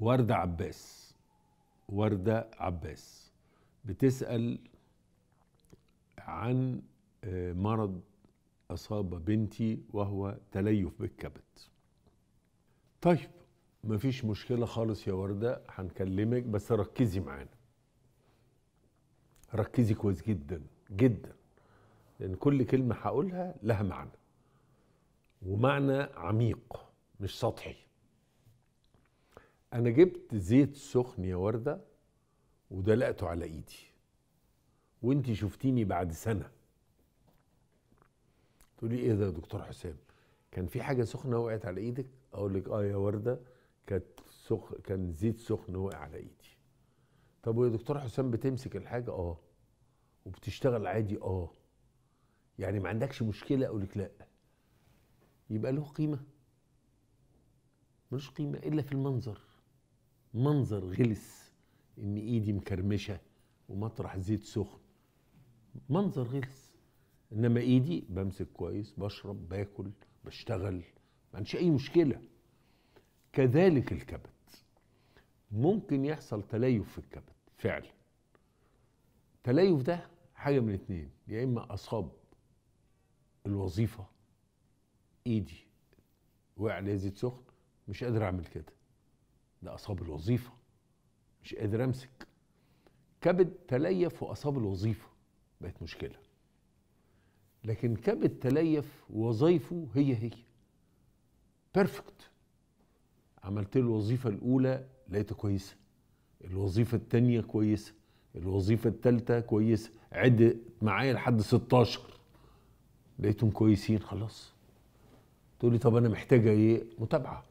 وردة عباس وردة عباس بتسأل عن آه، مرض أصاب بنتي وهو تليف بالكبد طيب مفيش مشكلة خالص يا وردة هنكلمك بس ركزي معانا ركزي كويس جدا جدا لأن كل كلمة هقولها لها معنى ومعنى عميق مش سطحي انا جبت زيت سخن يا ورده ودلقته على ايدي وانت شفتيني بعد سنه تقولي ايه ده يا دكتور حسام كان في حاجه سخنه وقعت على ايدك اقول لك اه يا ورده كانت سخ... كان زيت سخن وقع على ايدي طب ويا دكتور حسام بتمسك الحاجه اه وبتشتغل عادي اه يعني ما عندكش مشكله اقول لك لا يبقى له قيمه ملوش قيمه الا في المنظر منظر غلس ان ايدي مكرمشه ومطرح زيت سخن منظر غلس انما ايدي بمسك كويس بشرب باكل بشتغل ما عنديش اي مشكله كذلك الكبد ممكن يحصل تليف في الكبد فعلا تليف ده حاجه من اتنين يا اما اصاب الوظيفه ايدي وقع عليها زيت سخن مش قادر اعمل كده ده اصاب الوظيفه مش قادر امسك كبد تليف واصاب الوظيفه بقت مشكله لكن كبد تليف وظايفه هي هي بيرفكت عملت له الوظيفه الاولى لقيتها كويسه الوظيفه الثانيه كويسه الوظيفه الثالثه كويسه عد معايا لحد 16 لقيتهم كويسين خلاص تقول لي طب انا محتاجه ايه متابعه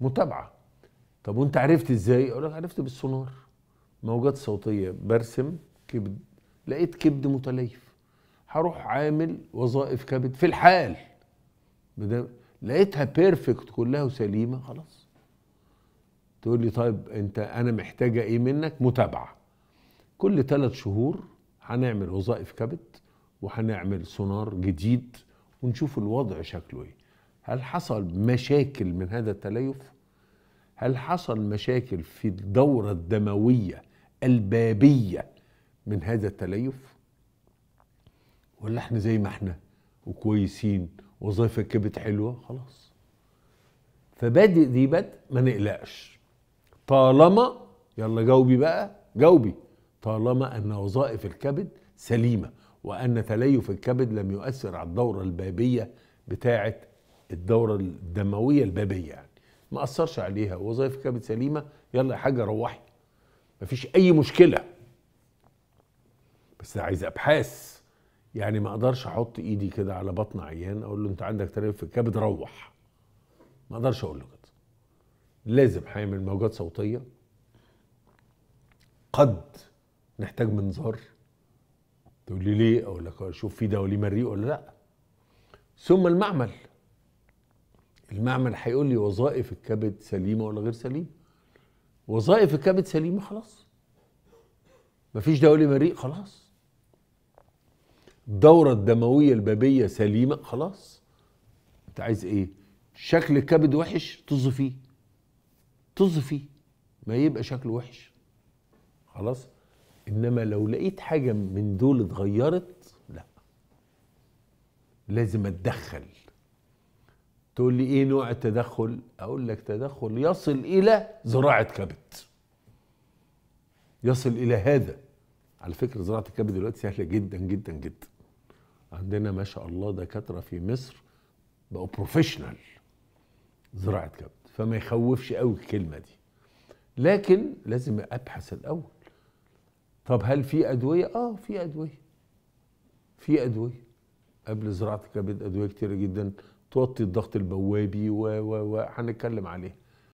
متابعه طب وانت عرفت ازاي اقول لك عرفت بالسونار موجات صوتيه برسم كبد لقيت كبد متليف هروح عامل وظائف كبد في الحال بدا لقيتها بيرفكت كلها وسليمه خلاص تقول لي طيب انت انا محتاجه ايه منك متابعه كل ثلاث شهور هنعمل وظائف كبد وهنعمل سونار جديد ونشوف الوضع شكله ايه هل حصل مشاكل من هذا التليف هل حصل مشاكل في الدورة الدموية البابية من هذا التليف ولا احنا زي ما احنا وكويسين وظيفة كبت حلوة خلاص فبادئ دي بدء ما نقلقش طالما يلا جاوبي بقى جاوبي طالما ان وظائف الكبد سليمه وان تليف الكبد لم يؤثر على الدوره البابيه بتاعه الدوره الدمويه البابيه يعني ما اثرش عليها وظائف كبد سليمه يلا يا حاجه روحي مفيش اي مشكله بس ده عايز ابحاث يعني ما اقدرش احط ايدي كده على بطن عيان اقول له انت عندك تلف في الكبد روح ما اقدرش اقول له كده لازم هيعمل موجات صوتيه قد نحتاج منظار تقول لي ليه اقول لك أه، شوف في دواليب مريء ولا لا ثم المعمل المعمل هيقول لي وظائف الكبد سليمه ولا غير سليمه وظائف الكبد سليمه خلاص مفيش دولي بريء خلاص الدوره الدمويه البابيه سليمه خلاص انت عايز ايه شكل الكبد وحش طز فيه طز فيه ما يبقى شكله وحش خلاص انما لو لقيت حاجه من دول اتغيرت لا لازم اتدخل تقول لي ايه نوع التدخل اقول لك تدخل يصل الى زراعه كبد يصل الى هذا على فكره زراعه الكبد دلوقتي سهله جدا جدا جدا عندنا ما شاء الله دكاتره في مصر بقوا بروفيشنال زراعه كبد فما يخوفش قوي الكلمه دي لكن لازم ابحث الاول طب هل في ادويه اه في ادويه في ادويه قبل زراعه الكبد ادويه كتيره جدا توطي الضغط البوابي وهنتكلم عليه